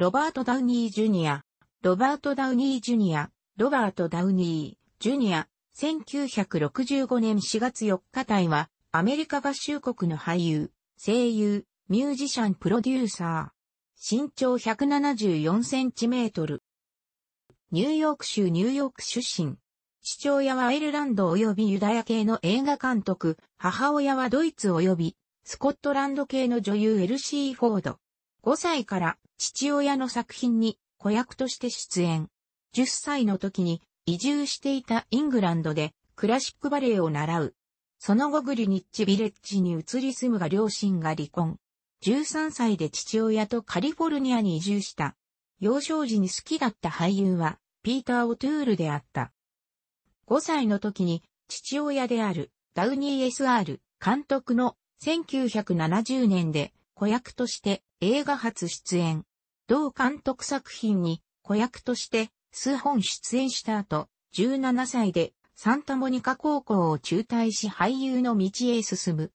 ロバート・ダウニー・ジュニア、ロバート・ダウニー・ジュニア、ロバート・ダウニー・ジュニア、1965年4月4日体は、アメリカ合衆国の俳優、声優、ミュージシャン・プロデューサー。身長174センチメートル。ニューヨーク州ニューヨーク出身。父親はアイルランド及びユダヤ系の映画監督、母親はドイツ及びスコットランド系の女優 LC フォード。5歳から父親の作品に子役として出演。10歳の時に移住していたイングランドでクラシックバレエを習う。その後グリニッチビレッジに移り住むが両親が離婚。13歳で父親とカリフォルニアに移住した。幼少時に好きだった俳優はピーター・オトゥールであった。5歳の時に父親であるダウニー SR 監督の1970年で子役として映画初出演。同監督作品に子役として数本出演した後、17歳でサンタモニカ高校を中退し俳優の道へ進む。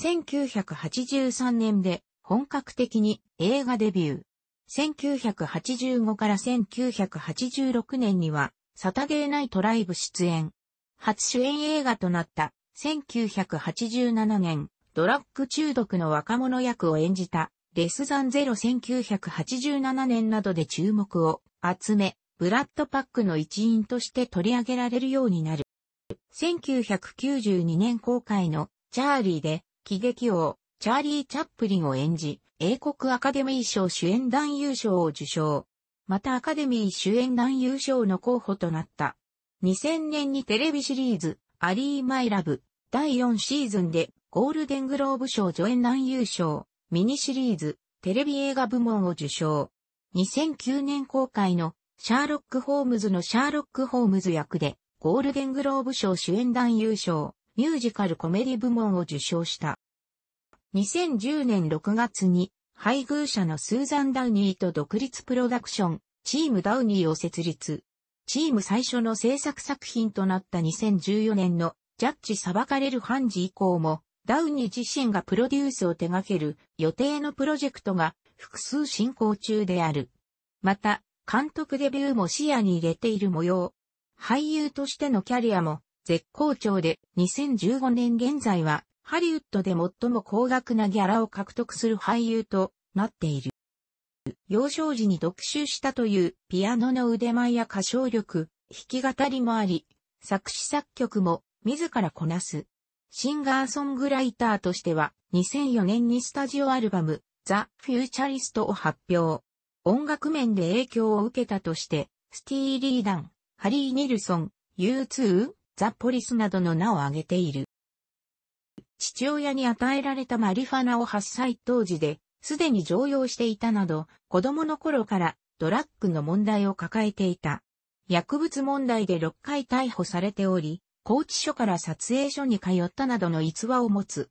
1983年で本格的に映画デビュー。1985から1986年にはサタゲーナイトライブ出演。初主演映画となった1987年ドラッグ中毒の若者役を演じたレスザンゼロ1987年などで注目を集め、ブラッドパックの一員として取り上げられるようになる。1992年公開のチャーリーで喜劇王チャーリー・チャップリンを演じ、英国アカデミー賞主演男優賞を受賞。またアカデミー主演男優賞の候補となった。2000年にテレビシリーズ、アリー・マイ・ラブ、第4シーズンでゴールデングローブ賞助演男優賞、ミニシリーズ、テレビ映画部門を受賞。2009年公開のシャーロック・ホームズのシャーロック・ホームズ役でゴールデングローブ賞主演男優賞、ミュージカルコメディ部門を受賞した。2010年6月に配偶者のスーザン・ダウニーと独立プロダクション、チームダウニーを設立。チーム最初の制作作品となった2014年のジャッジ裁かれる判事以降もダウニー自身がプロデュースを手掛ける予定のプロジェクトが複数進行中である。また、監督デビューも視野に入れている模様。俳優としてのキャリアも絶好調で2015年現在はハリウッドで最も高額なギャラを獲得する俳優となっている。幼少時に特習したというピアノの腕前や歌唱力、弾き語りもあり、作詞作曲も自らこなす。シンガーソングライターとしては、2004年にスタジオアルバム、ザ・フューチャリストを発表。音楽面で影響を受けたとして、スティーリー・ダン、ハリー・ニルソン、U2、ザ・ポリスなどの名を挙げている。父親に与えられたマリファナを8歳当時で、すでに常用していたなど、子供の頃からドラッグの問題を抱えていた。薬物問題で6回逮捕されており、高知署から撮影所に通ったなどの逸話を持つ。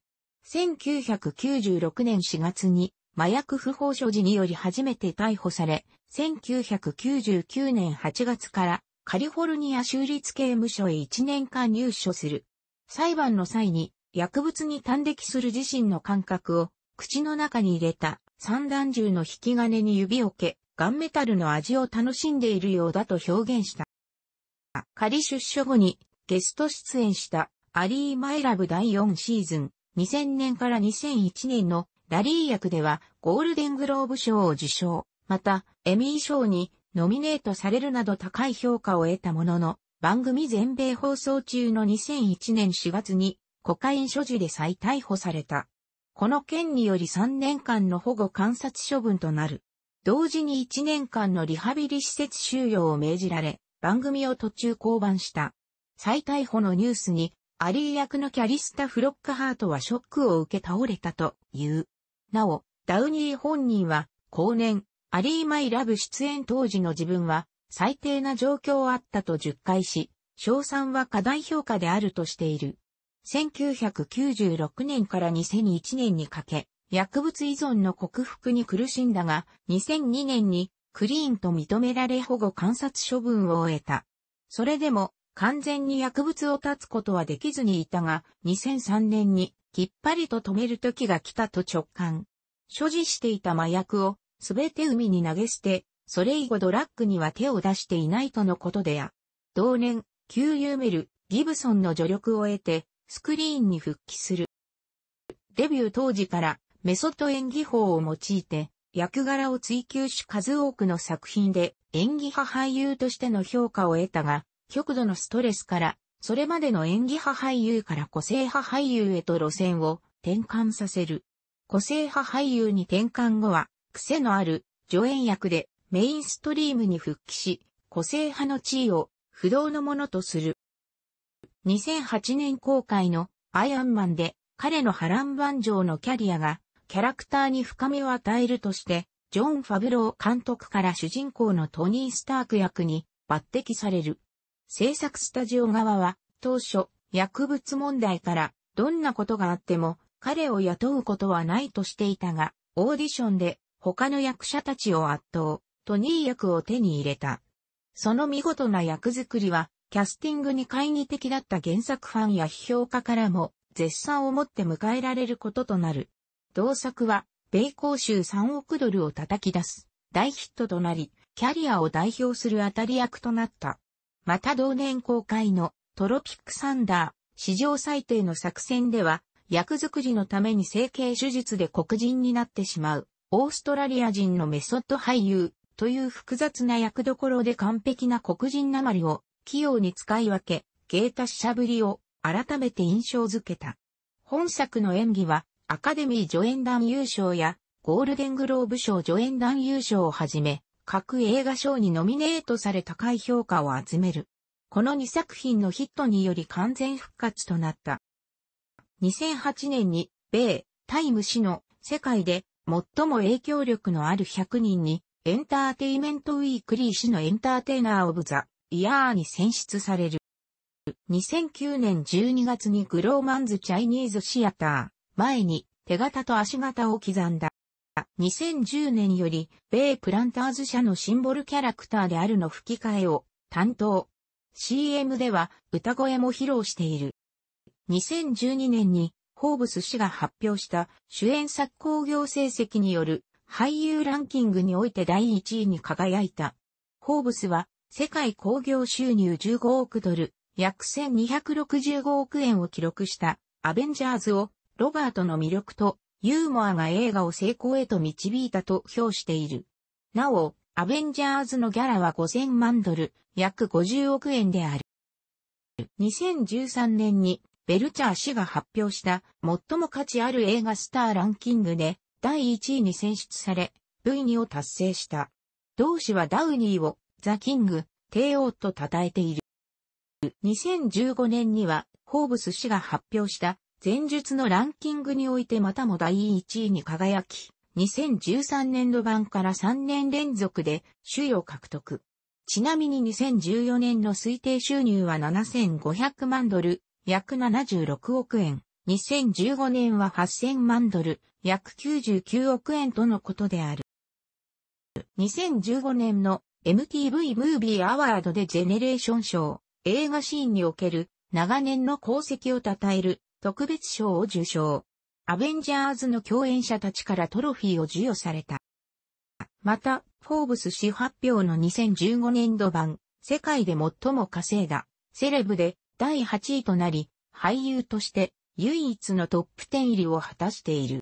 1996年4月に麻薬不法所持により初めて逮捕され、1999年8月からカリフォルニア州立刑務所へ1年間入所する。裁判の際に薬物に端的する自身の感覚を口の中に入れた散弾銃の引き金に指をけ、ガンメタルの味を楽しんでいるようだと表現した。仮出所後にゲスト出演したアリー・マイラブ第4シーズン、2000年から2001年のラリー役ではゴールデングローブ賞を受賞、またエミー賞にノミネートされるなど高い評価を得たものの、番組全米放送中の2001年4月にコカイン所持で再逮捕された。この件により3年間の保護観察処分となる。同時に1年間のリハビリ施設収容を命じられ、番組を途中降板した。再逮捕のニュースに、アリー役のキャリスタ・フロックハートはショックを受け倒れたという。なお、ダウニー本人は、後年、アリー・マイ・ラブ出演当時の自分は、最低な状況あったと述回し、賞賛は過大評価であるとしている。1996年から2001年にかけ、薬物依存の克服に苦しんだが、2002年にクリーンと認められ保護観察処分を終えた。それでも、完全に薬物を断つことはできずにいたが、2003年にきっぱりと止める時が来たと直感。所持していた麻薬をすべて海に投げ捨て、それ以後ドラッグには手を出していないとのことであ。同年、旧ユーメル、ギブソンの助力を得て、スクリーンに復帰する。デビュー当時からメソッド演技法を用いて、役柄を追求し数多くの作品で演技派俳優としての評価を得たが、極度のストレスから、それまでの演技派俳優から個性派俳優へと路線を転換させる。個性派俳優に転換後は、癖のある助演役でメインストリームに復帰し、個性派の地位を不動のものとする。2008年公開のアイアンマンで彼の波乱万丈のキャリアがキャラクターに深みを与えるとして、ジョン・ファブロー監督から主人公のトニー・スターク役に抜擢される。制作スタジオ側は、当初、薬物問題から、どんなことがあっても、彼を雇うことはないとしていたが、オーディションで、他の役者たちを圧倒、トニー役を手に入れた。その見事な役作りは、キャスティングに懐疑的だった原作ファンや批評家からも、絶賛をもって迎えられることとなる。同作は、米公衆3億ドルを叩き出す、大ヒットとなり、キャリアを代表する当たり役となった。また同年公開のトロピックサンダー、史上最低の作戦では、役作りのために整形手術で黒人になってしまう、オーストラリア人のメソッド俳優、という複雑な役どころで完璧な黒人なまりを器用に使い分け、芸達者ぶりを改めて印象づけた。本作の演技はアカデミー助演団優勝やゴールデングローブ賞助演団優勝をはじめ、各映画賞にノミネートされ高い評価を集める。この2作品のヒットにより完全復活となった。2008年に、米、タイム誌の世界で最も影響力のある100人に、エンターテイメントウィークリー誌のエンターテイナーオブザ、イヤーに選出される。2009年12月にグローマンズチャイニーズシアター、前に手形と足形を刻んだ。2010年より、米プランターズ社のシンボルキャラクターであるの吹き替えを担当。CM では歌声も披露している。2012年に、ホーブス氏が発表した主演作興行成績による俳優ランキングにおいて第1位に輝いた。ホーブスは世界興行収入15億ドル、約1265億円を記録したアベンジャーズをロバートの魅力とユーモアが映画を成功へと導いたと評している。なお、アベンジャーズのギャラは5000万ドル、約50億円である。2013年にベルチャー氏が発表した最も価値ある映画スターランキングで第1位に選出され、V2 を達成した。同氏はダウニーをザ・キング、帝王と称えている。2015年には、ホーブス氏が発表した前述のランキングにおいてまたも第1位に輝き、2013年度版から3年連続で首位を獲得。ちなみに2014年の推定収入は7500万ドル、約76億円。2015年は8000万ドル、約99億円とのことである。2015年の MTV ムービーアワードでジェネレーション賞、映画シーンにおける長年の功績を称える特別賞を受賞。アベンジャーズの共演者たちからトロフィーを授与された。また、フォーブス氏発表の2015年度版、世界で最も稼いだ、セレブで第8位となり、俳優として唯一のトップ10入りを果たしている。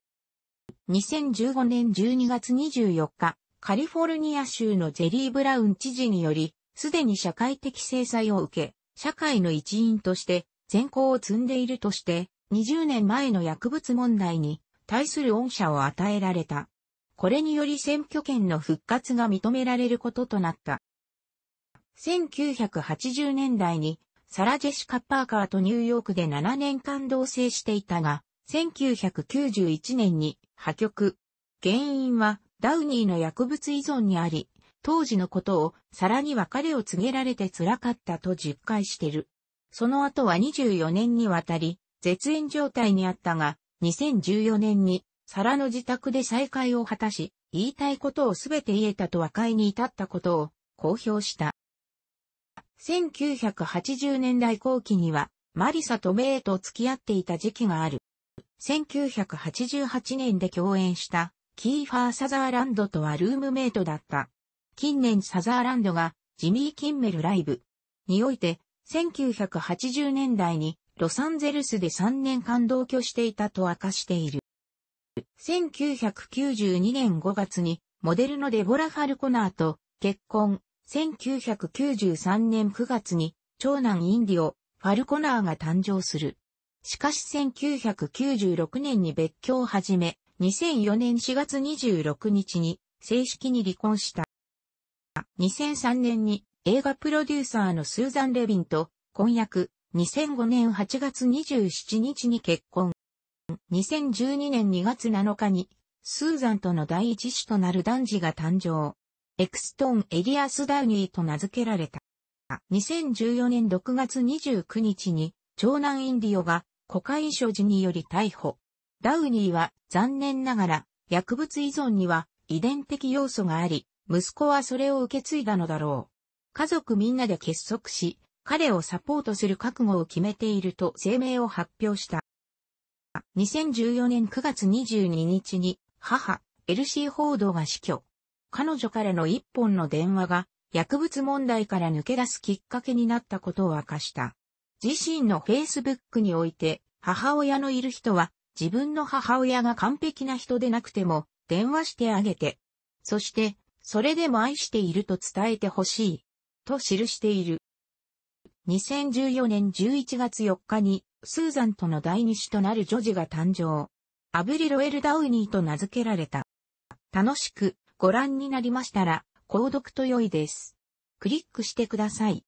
2015年12月24日、カリフォルニア州のジェリー・ブラウン知事により、すでに社会的制裁を受け、社会の一員として、善行を積んでいるとして、20年前の薬物問題に対する恩赦を与えられた。これにより選挙権の復活が認められることとなった。1980年代にサラ・ジェシカ・パーカーとニューヨークで7年間同棲していたが、1991年に破局。原因はダウニーの薬物依存にあり、当時のことをさらに別れを告げられて辛かったと実感してる。その後は24年にわたり、絶縁状態にあったが、2014年に、サラの自宅で再会を果たし、言いたいことをすべて言えたと和解に至ったことを公表した。1980年代後期には、マリサとメイと付き合っていた時期がある。1988年で共演した、キーファー・サザーランドとはルームメイトだった。近年サザーランドが、ジミー・キンメルライブにおいて、1980年代にロサンゼルスで3年間同居していたと明かしている。1992年5月にモデルのデボラ・ハルコナーと結婚。1993年9月に長男インディオ、ファルコナーが誕生する。しかし1996年に別居を始め、2004年4月26日に正式に離婚した。2003年に映画プロデューサーのスーザン・レビンと婚約、2005年8月27日に結婚。2012年2月7日に、スーザンとの第一子となる男児が誕生。エクストン・エリアス・ダウニーと名付けられた。2014年6月29日に、長男インディオが、コカイン所持により逮捕。ダウニーは、残念ながら、薬物依存には、遺伝的要素があり、息子はそれを受け継いだのだろう。家族みんなで結束し、彼をサポートする覚悟を決めていると声明を発表した。2014年9月22日に母、エルシー・報道が死去。彼女からの一本の電話が薬物問題から抜け出すきっかけになったことを明かした。自身の Facebook において母親のいる人は自分の母親が完璧な人でなくても電話してあげて。そして、それでも愛していると伝えてほしい。と記している。2014年11月4日に、スーザンとの第二子となる女児が誕生。アブリロエル・ダウニーと名付けられた。楽しくご覧になりましたら、購読と良いです。クリックしてください。